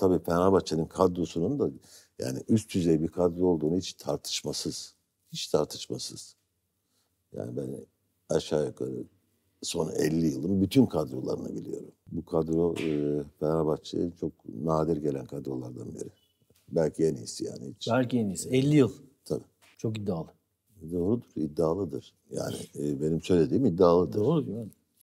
tabii Fenerbahçe'nin kadrosunun da yani üst düzey bir kadro olduğunu hiç tartışmasız. Hiç tartışmasız. Yani ben aşağı yukarı son 50 yılın bütün kadrolarını biliyorum. Bu kadro e, Fenerbahçe'ye çok nadir gelen kadrolardan biri. Belki en iyisi yani. Hiç. Belki en iyisi. 50 yıl. Tabii. Çok iddialı. Doğrudur, iddialıdır. Yani e, benim söylediğim iddialıdır. Doğru yani.